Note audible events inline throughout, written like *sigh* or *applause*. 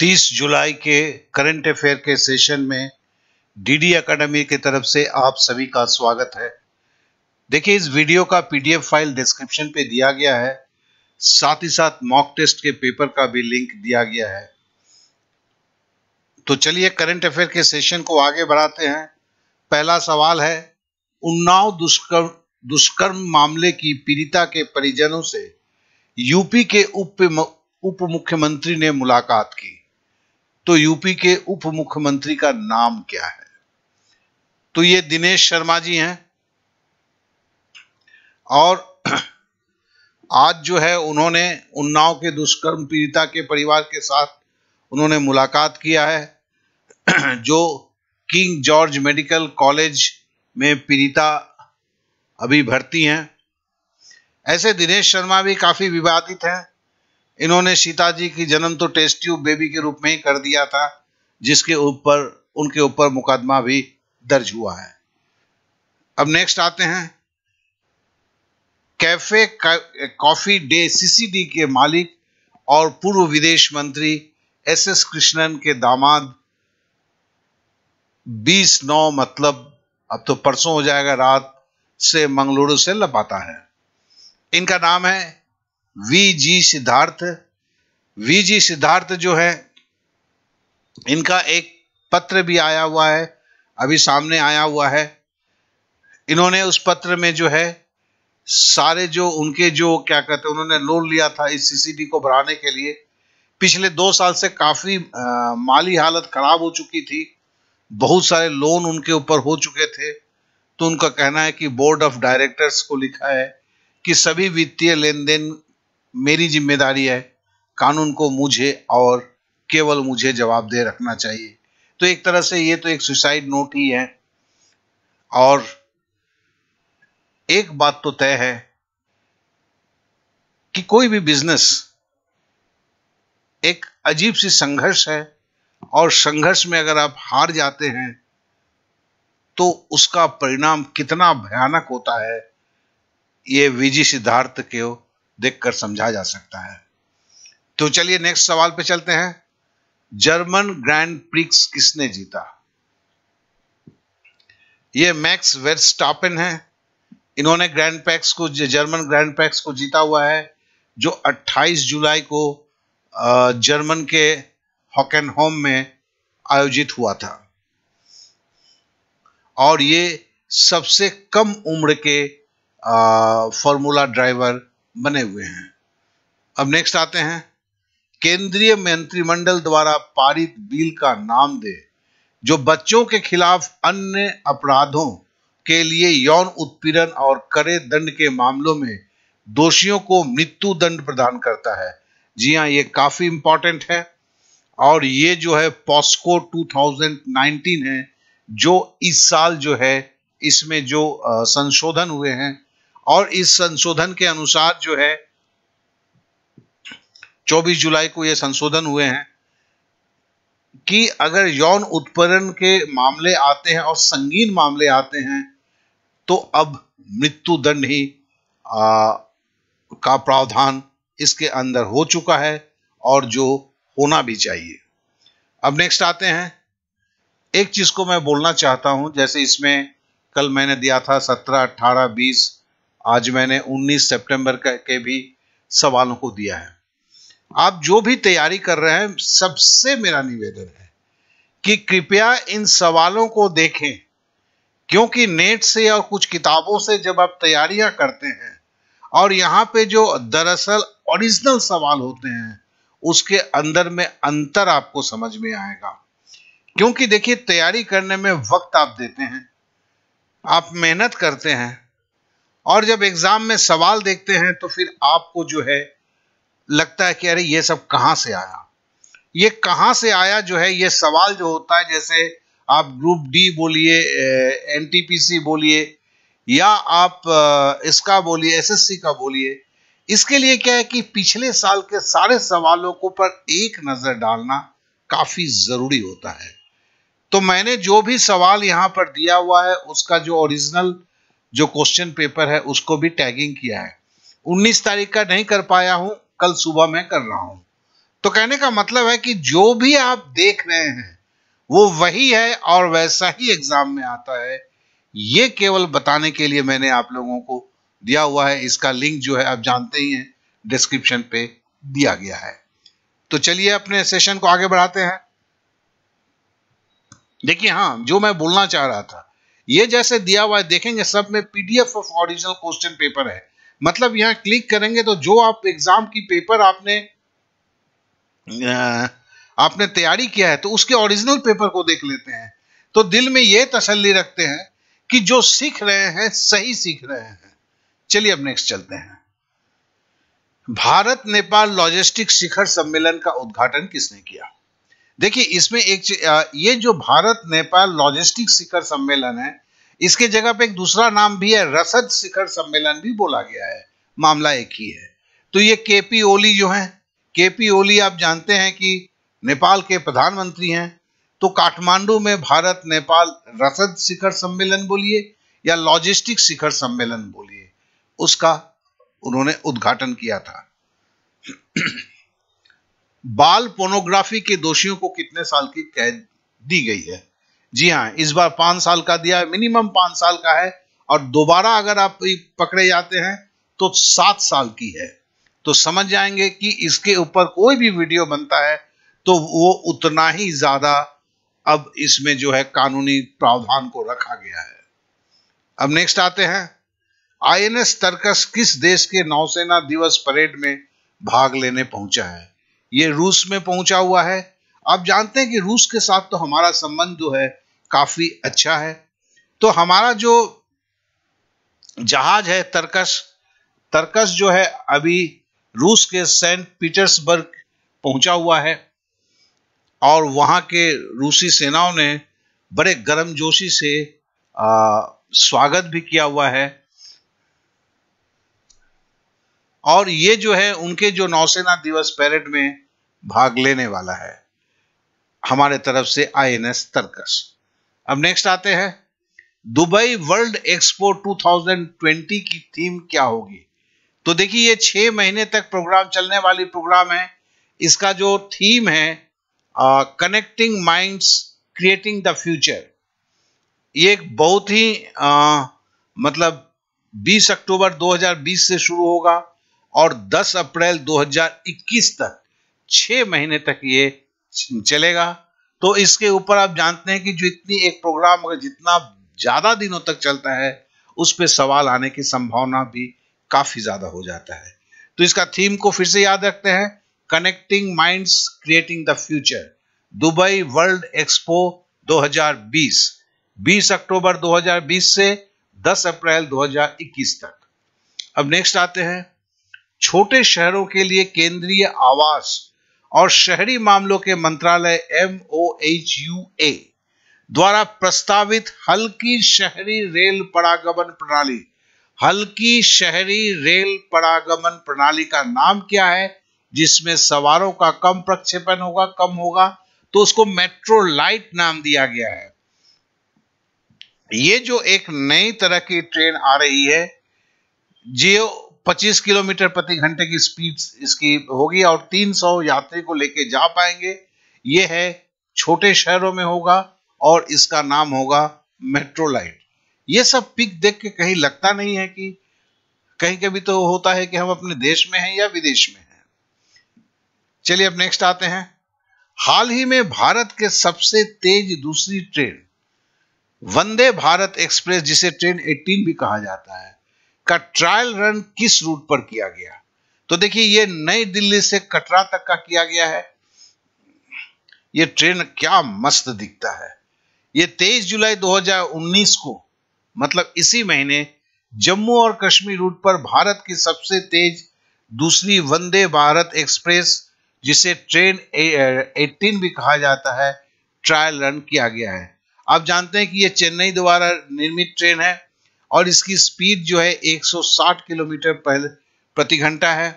30 जुलाई के current affair के सेशन में डीडी एकेडमी की तरफ से आप सभी का स्वागत है देखिए इस वीडियो का पीडीएफ फाइल डिस्क्रिप्शन पे दिया गया है साथ ही साथ मॉक टेस्ट के पेपर का भी लिंक दिया गया है तो चलिए करंट अफेयर के सेशन को आगे बढ़ाते हैं पहला सवाल है उन्नाव दुष्कर्म दुष्कर्म मामले की पीड़िता के परिजनों से यूपी के उप उप मुख्यमंत्री ने मुलाकात की तो यूपी के उप मुख्यमंत्री का नाम क्या है तो ये दिनेश शर्मा जी हैं और *clears throat* आज जो है उन्होंने उन्नाव के दुष्कर्म पीड़िता के परिवार के साथ उन्होंने मुलाकात किया है *clears throat* जो किंग जॉर्ज मेडिकल कॉलेज में पीड़िता अभी भर्ती हैं ऐसे दिनेश शर्मा भी काफ़ी विवादित हैं इन्होंने सीता जी की जन्म तो टेस्ट ट्यूब बेबी के रूप में ही कर दिया था जिसके ऊपर उनके ऊपर मुकदमा भी दर्ज हुआ है अब नेक्स्ट आते हैं कैफे कॉफी डे सीसीडी के मालिक और पूर्व विदेश मंत्री एस एस कृष्णन के दामाद 20 नौ मतलब अब तो परसों हो जाएगा रात से मंगलुरु से लपाता है इनका नाम है V G Siddharth V G Siddharth जो है इनका एक पत्र भी आया हुआ है अभी सामने आया हुआ है इन्होंने उस पत्र में जो है सारे जो उनके जो क्या कहते हैं उन्होंने लोन लिया था इस सीसीडी को बढ़ाने के लिए पिछले दो साल से काफ़ी माली हालत ख़राब हो चुकी थी बहुत सारे लोन उनके ऊपर हो चुके थे तो उनका कहना है कि बोर्ड ऑफ डायरेक्टर्स को लिखा है कि सभी वित्तीय लेन देन मेरी जिम्मेदारी है कानून को मुझे और केवल मुझे जवाब दे रखना चाहिए तो एक तरह से ये तो एक सुसाइड नोट ही है और एक बात तो तय है कि कोई भी बिजनेस एक अजीब सी संघर्ष है और संघर्ष में अगर आप हार जाते हैं तो उसका परिणाम कितना भयानक होता है ये विजी सिद्धार्थ के देखकर समझा जा सकता है तो चलिए नेक्स्ट सवाल पे चलते हैं जर्मन ग्रैंड प्रिक्स किसने जीता ये मैक्स वेस्टापन है इन्होंने ग्रैंड पैक्स को जर्मन ग्रैंड पैक्स को जीता हुआ है जो 28 जुलाई को जर्मन के होम में आयोजित हुआ था और ये सबसे कम उम्र के फॉर्मूला ड्राइवर बने हुए हैं अब नेक्स्ट आते हैं केंद्रीय मंत्रिमंडल द्वारा पारित बिल का नाम दे जो बच्चों के खिलाफ अन्य अपराधों के लिए यौन उत्पीड़न और करे दंड के मामलों में दोषियों को मृत्यु दंड प्रदान करता है जी हाँ ये काफी इंपॉर्टेंट है और ये जो है पॉस्को 2019 है जो इस साल जो है इसमें जो संशोधन हुए हैं और इस संशोधन के अनुसार जो है 24 जुलाई को ये संशोधन हुए हैं कि अगर यौन उत्पीड़न के मामले आते हैं और संगीन मामले आते हैं तो अब मृत्यु दंड ही आ, का प्रावधान इसके अंदर हो चुका है और जो होना भी चाहिए अब नेक्स्ट आते हैं एक चीज को मैं बोलना चाहता हूं जैसे इसमें कल मैंने दिया था सत्रह अट्ठारह बीस आज मैंने 19 सितंबर के भी सवालों को दिया है आप जो भी तैयारी कर रहे हैं सबसे मेरा निवेदन है कि कृपया इन सवालों को देखें क्योंकि नेट से और कुछ किताबों से जब आप तैयारियां करते हैं और यहाँ पे जो दरअसल ओरिजिनल सवाल होते हैं उसके अंदर में अंतर आपको समझ में आएगा क्योंकि देखिए तैयारी करने में वक्त आप देते हैं आप मेहनत करते हैं और जब एग्जाम में सवाल देखते हैं तो फिर आपको जो है लगता है कि अरे ये सब कहाँ से आया ये कहाँ से आया जो है ये सवाल जो होता है जैसे आप ग्रुप डी बोलिए एनटीपीसी बोलिए या आप इसका बोलिए एसएससी का बोलिए इसके लिए क्या है कि पिछले साल के सारे सवालों को पर एक नज़र डालना काफ़ी ज़रूरी होता है तो मैंने जो भी सवाल यहाँ पर दिया हुआ है उसका जो ओरिजिनल जो क्वेश्चन पेपर है उसको भी टैगिंग किया है 19 तारीख का नहीं कर पाया हूं कल सुबह मैं कर रहा हूं तो कहने का मतलब है कि जो भी आप देख रहे हैं वो वही है और वैसा ही एग्जाम में आता है ये केवल बताने के लिए मैंने आप लोगों को दिया हुआ है इसका लिंक जो है आप जानते ही हैं डिस्क्रिप्शन पे दिया गया है तो चलिए अपने सेशन को आगे बढ़ाते हैं देखिए हाँ जो मैं बोलना चाह रहा था ये जैसे दिया हुआ है देखेंगे सब में PDF of original question paper है मतलब यहाँ क्लिक करेंगे तो जो आप एग्जाम की पेपर आपने आपने तैयारी किया है तो उसके ओरिजिनल पेपर को देख लेते हैं तो दिल में ये तसल्ली रखते हैं कि जो सीख रहे हैं सही सीख रहे हैं चलिए अब नेक्स्ट चलते हैं भारत नेपाल लॉजिस्टिक शिखर सम्मेलन का उद्घाटन किसने किया देखिए इसमें एक ये जो भारत नेपाल लॉजिस्टिक शिखर सम्मेलन है इसके जगह पे एक दूसरा नाम भी है रसद शिखर सम्मेलन भी बोला गया है मामला एक ही है तो ये के पी ओली जो है के पी ओली आप जानते हैं कि नेपाल के प्रधानमंत्री हैं तो काठमांडू में भारत नेपाल रसद शिखर सम्मेलन बोलिए या लॉजिस्टिक शिखर सम्मेलन बोलिए उसका उन्होंने उद्घाटन किया था बाल पोर्नोग्राफी के दोषियों को कितने साल की कैद दी गई है जी हाँ इस बार पांच साल का दिया है मिनिमम पांच साल का है और दोबारा अगर आप पकड़े जाते हैं तो सात साल की है तो समझ जाएंगे कि इसके ऊपर कोई भी वीडियो बनता है तो वो उतना ही ज़्यादा अब इसमें जो है कानूनी प्रावधान को रखा गया है अब नेक्स्ट आते हैं आईएनएस तरकस किस देश के नौसेना दिवस परेड में भाग लेने पहुंचा है ये रूस में पहुंचा हुआ है आप जानते हैं कि रूस के साथ तो हमारा संबंध जो है काफी अच्छा है तो हमारा जो जहाज है तर्कस तर्कस जो है अभी रूस के सेंट पीटर्सबर्ग पहुंचा हुआ है और वहां के रूसी सेनाओं ने बड़े गर्मजोशी से आ, स्वागत भी किया हुआ है और ये जो है उनके जो नौसेना दिवस पैरेड में भाग लेने वाला है हमारे तरफ से आई एन एस तर्कस अब नेक्स्ट आते हैं दुबई वर्ल्ड एक्सपो 2020 की थीम क्या होगी तो देखिए ये छह महीने तक प्रोग्राम चलने वाली प्रोग्राम है इसका जो थीम है connecting minds creating the future ये एक बहुत ही आ, मतलब 20 अक्टूबर 2020 से शुरू होगा और 10 अप्रैल 2021 तक छह महीने तक ये चलेगा तो इसके ऊपर आप जानते हैं कि जो इतनी एक प्रोग्राम अगर जितना ज़्यादा दिनों तक चलता है उस पर सवाल आने की संभावना भी काफ़ी ज़्यादा हो जाता है तो इसका थीम को फिर से याद रखते हैं connecting minds creating the future Dubai world expo 2020 20 अक्टूबर 2020 से 10 अप्रैल 2021 तक अब नेक्स्ट आते हैं छोटे शहरों के लिए केंद्रीय आवास और शहरी मामलों के मंत्रालय M O H U A द्वारा प्रस्तावित हल्की शहरी रेल परागमन प्रणाली हल्की शहरी रेल परागमन प्रणाली का नाम क्या है जिसमें सवारों का कम प्रक्षेपण होगा कम होगा तो उसको मेट्रो लाइट नाम दिया गया है ये जो एक नई तरह की ट्रेन आ रही है जो 25 किलोमीटर प्रति घंटे की स्पीड इसकी होगी और 300 यात्री को लेके जा पाएंगे ये है छोटे शहरों में होगा और इसका नाम होगा मेट्रो लाइट ये सब पिक देख के कहीं लगता नहीं है कि कहीं कभी तो होता है कि हम अपने देश में हैं या विदेश में हैं चलिए अब नेक्स्ट आते हैं हाल ही में भारत के सबसे तेज दूसरी ट्रेन वंदे भारत एक्सप्रेस जिसे ट्रेन 18 भी कहा जाता है का ट्रायल रन किस रूट पर किया गया तो देखिए ये नई दिल्ली से कटरा तक का किया गया है ये ट्रेन क्या मस्त दिखता है ये 23 जुलाई 2019 को मतलब इसी महीने जम्मू और कश्मीर रूट पर भारत की सबसे तेज दूसरी वंदे भारत एक्सप्रेस जिसे ट्रेन 18 भी कहा जाता है ट्रायल रन किया गया है आप जानते हैं कि यह चेन्नई द्वारा निर्मित ट्रेन है और इसकी स्पीड जो है 160 किलोमीटर प्रति घंटा है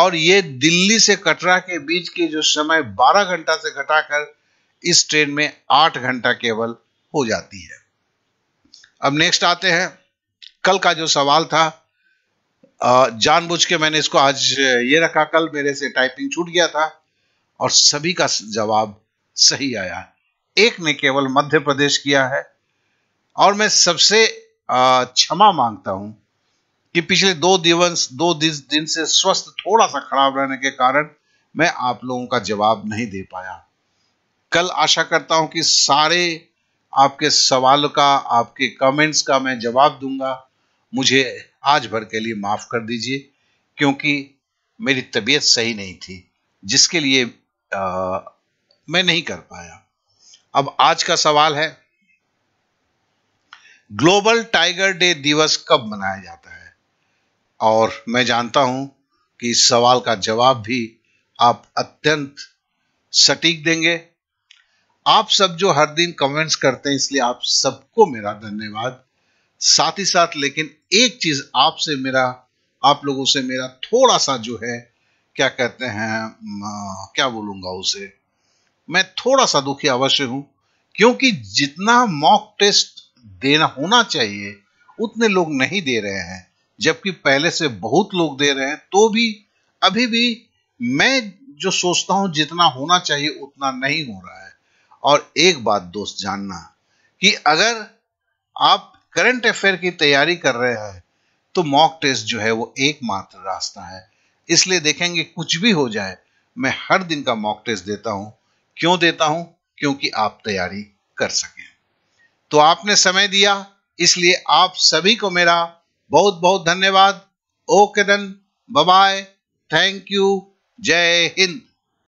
और ये दिल्ली से कटरा के बीच के जो समय 12 घंटा से घटाकर इस ट्रेन में 8 घंटा केवल हो जाती है अब नेक्स्ट आते हैं कल का जो सवाल था जानबूझ के मैंने इसको आज ये रखा कल मेरे से टाइपिंग छूट गया था और सभी का जवाब सही आया एक ने केवल मध्य प्रदेश किया है और मैं सबसे क्षमा मांगता हूं कि पिछले दो दिवस दो दिन से स्वस्थ थोड़ा सा खराब रहने के कारण मैं आप लोगों का जवाब नहीं दे पाया कल आशा करता हूं कि सारे आपके सवाल का आपके कमेंट्स का मैं जवाब दूंगा मुझे आज भर के लिए माफ़ कर दीजिए क्योंकि मेरी तबीयत सही नहीं थी जिसके लिए आ, मैं नहीं कर पाया अब आज का सवाल है ग्लोबल टाइगर डे दिवस कब मनाया जाता है और मैं जानता हूं कि इस सवाल का जवाब भी आप अत्यंत सटीक देंगे आप सब जो हर दिन कमेंट्स करते हैं इसलिए आप सबको मेरा धन्यवाद साथ ही साथ लेकिन एक चीज आपसे मेरा आप लोगों से मेरा थोड़ा सा जो है क्या कहते हैं क्या बोलूंगा उसे मैं थोड़ा सा दुखी अवश्य हूं क्योंकि जितना मॉक टेस्ट देना होना चाहिए उतने लोग नहीं दे रहे हैं जबकि पहले से बहुत लोग दे रहे हैं तो भी अभी भी मैं जो सोचता हूं जितना होना चाहिए उतना नहीं हो रहा है और एक बात दोस्त जानना कि अगर आप करंट अफेयर की तैयारी कर रहे हैं तो मॉक टेस्ट जो है वो एकमात्र रास्ता है इसलिए देखेंगे कुछ भी हो जाए मैं हर दिन का मॉक टेस्ट देता हूं क्यों देता हूं क्योंकि आप तैयारी कर सकें तो आपने समय दिया इसलिए आप सभी को मेरा बहुत बहुत धन्यवाद okay then bye thank you जय हिंद